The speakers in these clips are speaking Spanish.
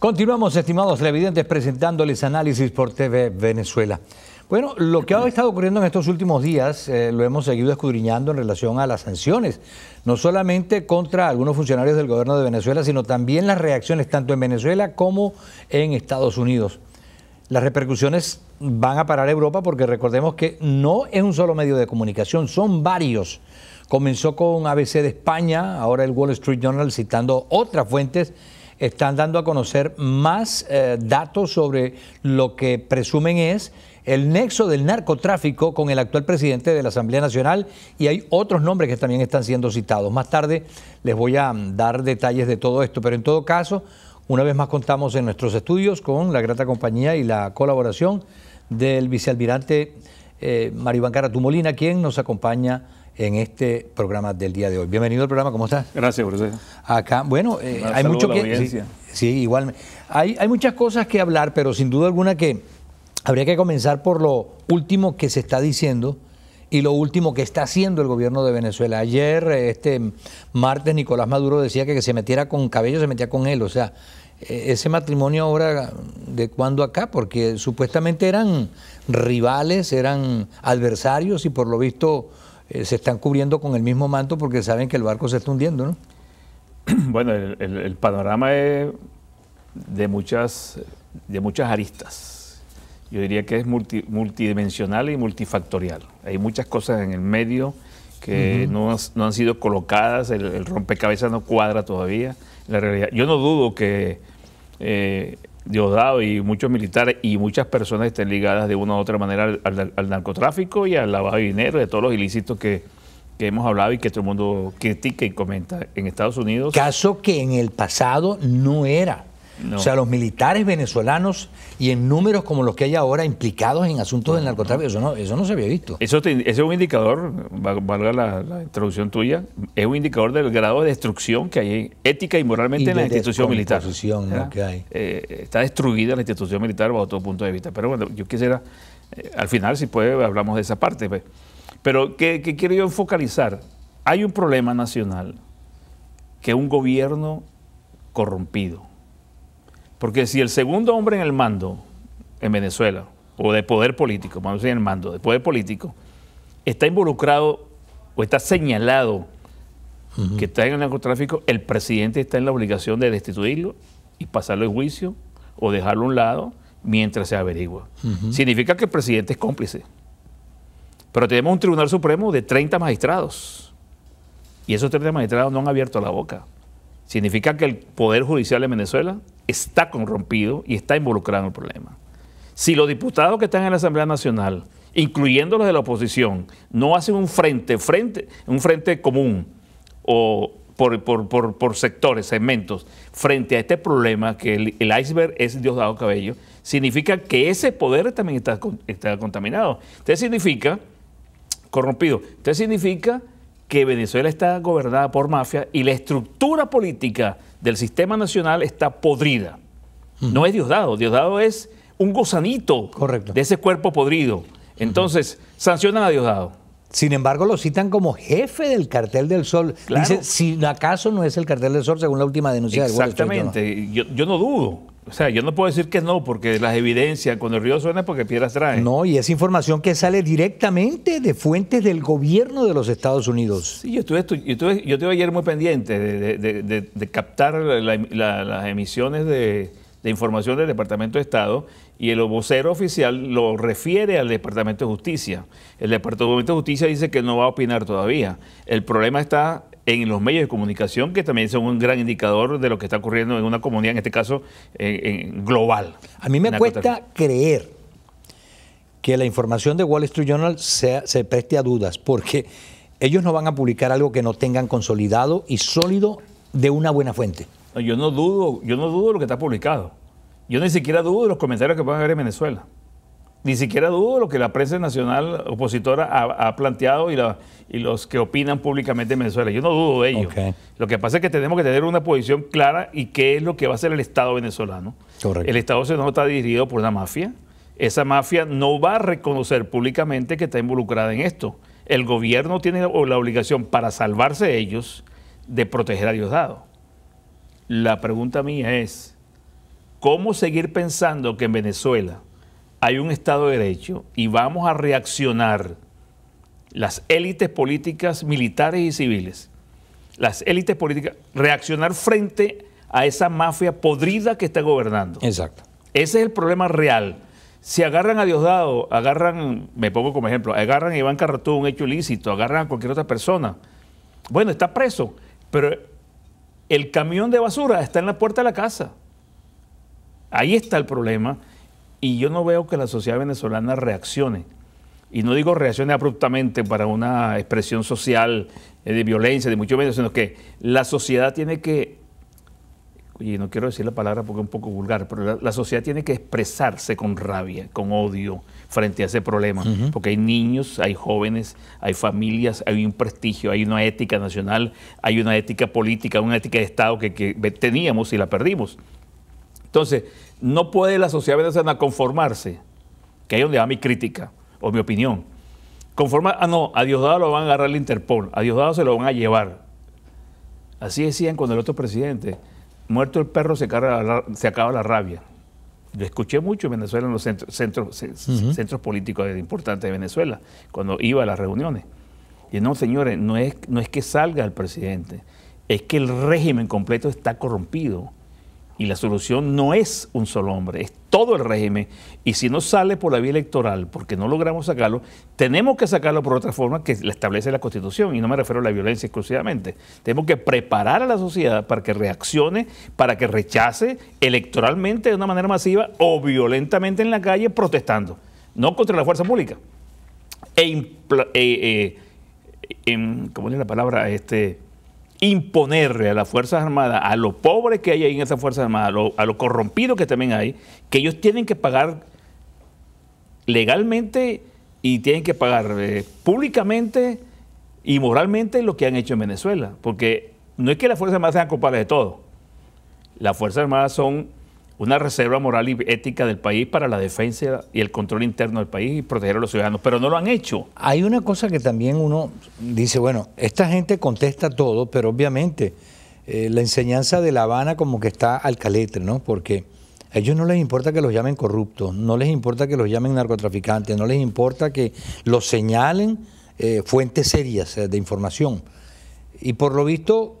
Continuamos, estimados televidentes, presentándoles análisis por TV Venezuela. Bueno, lo que ha estado ocurriendo en estos últimos días eh, lo hemos seguido escudriñando en relación a las sanciones, no solamente contra algunos funcionarios del gobierno de Venezuela, sino también las reacciones tanto en Venezuela como en Estados Unidos. Las repercusiones van a parar a Europa porque recordemos que no es un solo medio de comunicación, son varios. Comenzó con ABC de España, ahora el Wall Street Journal citando otras fuentes están dando a conocer más eh, datos sobre lo que presumen es el nexo del narcotráfico con el actual presidente de la Asamblea Nacional y hay otros nombres que también están siendo citados. Más tarde les voy a mm, dar detalles de todo esto, pero en todo caso, una vez más contamos en nuestros estudios con la grata compañía y la colaboración del vicealmirante eh, Maribán Tumolina, quien nos acompaña en este programa del día de hoy. Bienvenido al programa, ¿cómo estás? Gracias, profesor. Acá, bueno, eh, hay mucho que... Sí, sí, igual. Hay, muchas cosas que hablar, pero sin duda alguna que habría que comenzar por lo último que se está diciendo y lo último que está haciendo el gobierno de Venezuela. Ayer, eh, este martes, Nicolás Maduro decía que, que se metiera con cabello, se metía con él. O sea, e, ese matrimonio ahora, ¿de cuándo acá? Porque supuestamente eran rivales, eran adversarios y por lo visto eh, se están cubriendo con el mismo manto porque saben que el barco se está hundiendo, ¿no? Bueno, el, panorama es de muchas, de muchas aristas. Yo diría que es multidimensional y multifactorial. Hay muchas cosas en el medio que no, han sido colocadas, el, rompecabezas no cuadra todavía. La realidad. Yo no dudo que eh, Diosdado y muchos militares y muchas personas estén ligadas de una u otra manera al, narcotráfico y al lavado de dinero, de todos los ilícitos que, que hemos hablado y que todo el mundo critica y comenta en Estados Unidos. Caso que en el pasado no era o sea, los militares venezolanos y en números como los que hay ahora implicados en asuntos del narcotráfico, eso no, eso no se había visto. Eso ese es un indicador, valga la, introducción tuya, es un indicador del grado de destrucción que hay ética y moralmente en la institución militar. Ah, eh, está destruida la institución militar bajo todo punto de vista. Pero bueno, yo quisiera, eh, al final, si puede, hablamos de esa parte. Pues. Pero, ¿qué, quiero yo focalizar? Hay un problema nacional que un gobierno corrompido porque si el segundo hombre en el mando en Venezuela, o de poder político, vamos a decir en el mando, de poder político, está involucrado o está señalado que está en el narcotráfico, el presidente está en la obligación de destituirlo y pasarlo en juicio o dejarlo a un lado mientras se averigua. Significa que el presidente es cómplice. Pero tenemos un Tribunal Supremo de 30 magistrados. Y esos 30 magistrados no han abierto la boca. Significa que el Poder Judicial de Venezuela está corrompido y está involucrado en el problema. Si los diputados que están en la Asamblea Nacional, incluyendo los de la oposición, no hacen un frente, frente, un frente común o por, sectores, segmentos, frente a este problema que el, iceberg es Dios dado Cabello, significa que ese poder también está, está contaminado. Usted significa, corrompido, entonces significa que Venezuela está gobernada por mafia y la estructura política del sistema nacional está podrida. No es Diosdado, Diosdado es un gozanito de ese cuerpo podrido. Entonces, sancionan a Diosdado. Sin embargo, lo citan como jefe del cartel del Sol. dice si acaso no es el cartel del Sol, según la última denuncia Exactamente. Exactamente, yo no dudo. O sea, yo no puedo decir que no, porque las evidencias, cuando el río suena, es porque piedras traen. No, y es información que sale directamente de fuentes del gobierno de los Estados Unidos. Sí, yo estuve, yo ayer muy pendiente de, captar las emisiones de, información del Departamento de Estado y el vocero oficial lo refiere al Departamento de Justicia. El Departamento de Justicia dice que no va a opinar todavía. El problema está en los medios de comunicación, que también son un gran indicador de lo que está ocurriendo en una comunidad, en este caso en, global. A mí me cuesta creer que la información de Wall Street Journal se preste a dudas, porque ellos no van a publicar algo que no tengan consolidado y sólido de una buena fuente. yo no dudo, yo no dudo lo que está publicado. Yo ni siquiera dudo de los comentarios que van a haber en Venezuela ni siquiera dudo lo que la prensa nacional opositora ha, planteado y, los que opinan públicamente en Venezuela. Yo no dudo de ello. Lo que pasa es que tenemos que tener una posición clara y qué es lo que va a hacer el Estado venezolano. El Estado venezolano está dirigido por una mafia. Esa mafia no va a reconocer públicamente que está involucrada en esto. El gobierno tiene la obligación para salvarse ellos de proteger a Diosdado. La pregunta mía es, ¿cómo seguir pensando que en Venezuela hay un Estado de Derecho y vamos a reaccionar las élites políticas militares y civiles, las élites políticas, reaccionar frente a esa mafia podrida que está gobernando. Exacto. Ese es el problema real. Si agarran a Diosdado, agarran, me pongo como ejemplo, agarran a Iván Carratú, un hecho ilícito, agarran a cualquier otra persona, bueno, está preso, pero el camión de basura está en la puerta de la casa. Ahí está el problema. Y yo no veo que la sociedad venezolana reaccione. Y no digo reaccione abruptamente para una expresión social eh, de violencia, de muchos medios sino que la sociedad tiene que, y no quiero decir la palabra porque es un poco vulgar, pero la, sociedad tiene que expresarse con rabia, con odio frente a ese problema, porque hay niños, hay jóvenes, hay familias, hay un prestigio, hay una ética nacional, hay una ética política, una ética de Estado que, que teníamos y la perdimos. Entonces, no puede la sociedad venezolana conformarse, que ahí es donde va mi crítica o mi opinión. Conformar, ah, no, a Diosdado lo van a agarrar el Interpol, a Diosdado se lo van a llevar. Así decían cuando el otro presidente, muerto el perro se, acaba la rabia. Lo escuché mucho en Venezuela en los centros, políticos importantes de Venezuela, cuando iba a las reuniones. Y no, señores, no es que salga el presidente, es que el régimen completo está corrompido y la solución no es un solo hombre, es todo el régimen. Y si no sale por la vía electoral, porque no logramos sacarlo, tenemos que sacarlo por otra forma que la establece la Constitución. Y no me refiero a la violencia exclusivamente. Tenemos que preparar a la sociedad para que reaccione, para que rechace electoralmente de una manera masiva o violentamente en la calle protestando. No contra la fuerza pública. E, eh, eh, em, ¿Cómo es la palabra? Este imponerle a las Fuerzas Armadas, a los pobres que hay ahí en esas Fuerzas Armadas, a lo corrompido que también hay, que ellos tienen que pagar legalmente y tienen que pagar eh, públicamente y moralmente lo que han hecho en Venezuela. Porque no es que las Fuerzas Armadas sean culpables de todo. Las Fuerzas Armadas son una reserva moral y ética del país para la defensa y el control interno del país y proteger a los ciudadanos, pero no lo han hecho. Hay una cosa que también uno dice, bueno, esta gente contesta todo, pero obviamente eh, la enseñanza de La Habana como que está al caletre, ¿no? Porque a ellos no les importa que los llamen corruptos, no les importa que los llamen narcotraficantes, no les importa que los señalen eh, fuentes serias eh, de información. Y por lo visto,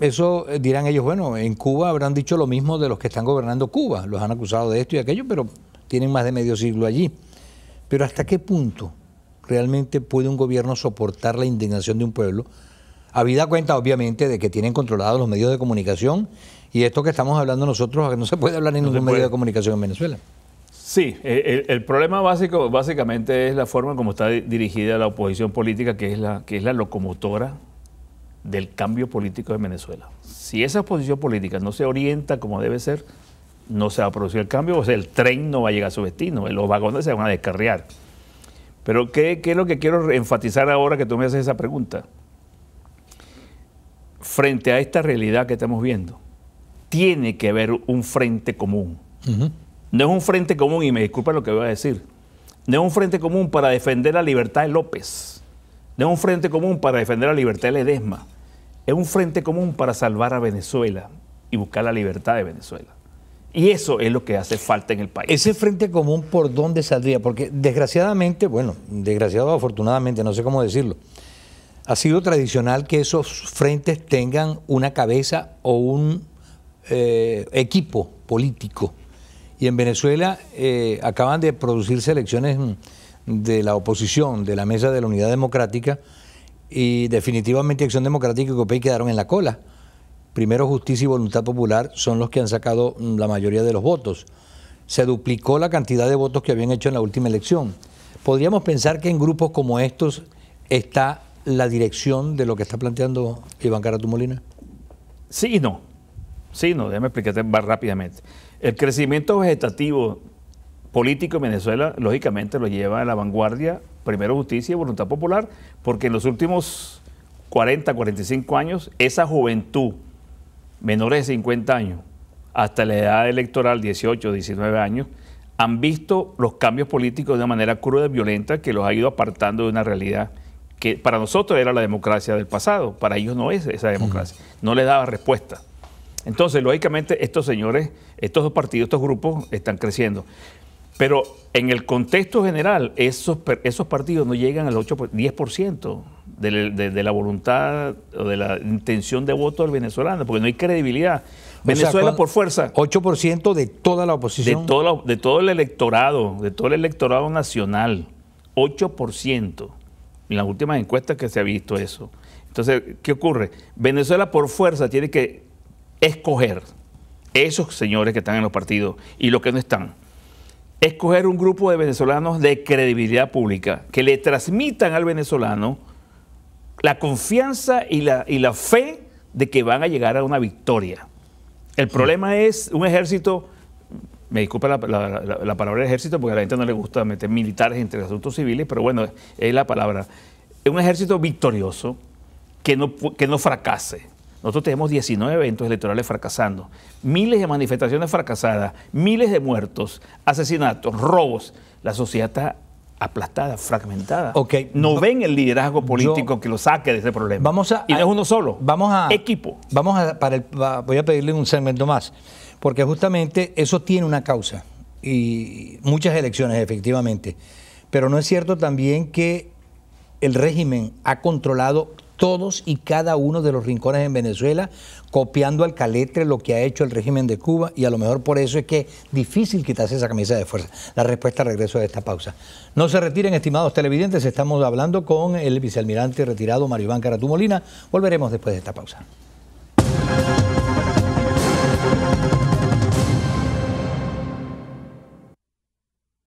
eso eh, dirán ellos, bueno, en Cuba habrán dicho lo mismo de los que están gobernando Cuba, los han acusado de esto y aquello, pero tienen más de medio siglo allí. Pero ¿hasta qué punto realmente puede un gobierno soportar la indignación de un pueblo? Habida cuenta, obviamente, de que tienen controlados los medios de comunicación y esto que estamos hablando nosotros, no se puede hablar en ningún medio de comunicación en Venezuela. Sí, el, el, problema básico básicamente es la forma como está dirigida la oposición política, que es la, que es la locomotora del cambio político de Venezuela. Si esa posición política no se orienta como debe ser, no se va a producir el cambio, o sea, el tren no va a llegar a su destino, los vagones se van a descarriar. Pero ¿qué, es lo que quiero enfatizar ahora que tú me haces esa pregunta? Frente a esta realidad que estamos viendo, tiene que haber un frente común. No es un frente común, y me disculpa lo que voy a decir, no es un frente común para defender la libertad de López, no es un frente común para defender la libertad de Ledesma, es un frente común para salvar a Venezuela y buscar la libertad de Venezuela. Y eso es lo que hace falta en el país. ¿Ese frente común por dónde saldría? Porque desgraciadamente, bueno, desgraciado afortunadamente, no sé cómo decirlo, ha sido tradicional que esos frentes tengan una cabeza o un eh, equipo político. Y en Venezuela eh, acaban de producirse elecciones de la oposición, de la Mesa de la Unidad Democrática, y definitivamente Acción Democrática y COPEI quedaron en la cola. Primero Justicia y Voluntad Popular son los que han sacado mm, la mayoría de los votos. Se duplicó la cantidad de votos que habían hecho en la última elección. Podríamos pensar que en grupos como estos está la dirección de lo que está planteando Iván tu Molina. Sí y no. Sí, y no, déjame explicarte más rápidamente. El crecimiento vegetativo político en Venezuela, lógicamente, lo lleva a la vanguardia, primero justicia y voluntad popular, porque en los últimos 40, 45 años, esa juventud, menores de 50 años, hasta la edad electoral, 18, 19 años, han visto los cambios políticos de una manera cruda y violenta que los ha ido apartando de una realidad que para nosotros era la democracia del pasado, para ellos no es esa democracia, no les daba respuesta. Entonces, lógicamente, estos señores, estos dos partidos, estos grupos están creciendo. Pero en el contexto general, esos, esos partidos no llegan al 8, 10% de, de, de, la voluntad o de la intención de voto del venezolano, porque no hay credibilidad. Venezuela por fuerza. 8% de toda la oposición. De todo, de todo el electorado, de todo el electorado nacional. 8%. En las últimas encuestas que se ha visto eso. Entonces, ¿qué ocurre? Venezuela por fuerza tiene que escoger esos señores que están en los partidos y los que no están escoger un grupo de venezolanos de credibilidad pública, que le transmitan al venezolano la confianza y la, y la fe de que van a llegar a una victoria. El problema es un ejército, me disculpa la, palabra ejército porque a la gente no le gusta meter militares entre asuntos civiles, pero bueno, es la palabra. Un ejército victorioso que no, que no fracase, nosotros tenemos 19 eventos electorales fracasando, miles de manifestaciones fracasadas, miles de muertos, asesinatos, robos. La sociedad está aplastada, fragmentada. No, ven el liderazgo político que lo saque de ese problema. Vamos a, y no es uno solo. Vamos a equipo. Vamos a voy a pedirle un segmento más, porque justamente eso tiene una causa y muchas elecciones efectivamente. Pero no es cierto también que el régimen ha controlado todos y cada uno de los rincones en Venezuela, copiando al caletre lo que ha hecho el régimen de Cuba y a lo mejor por eso es que es difícil quitarse esa camisa de fuerza. La respuesta regreso de esta pausa. No se retiren, estimados televidentes, estamos hablando con el vicealmirante retirado Mario Iván Caratú Volveremos después de esta pausa.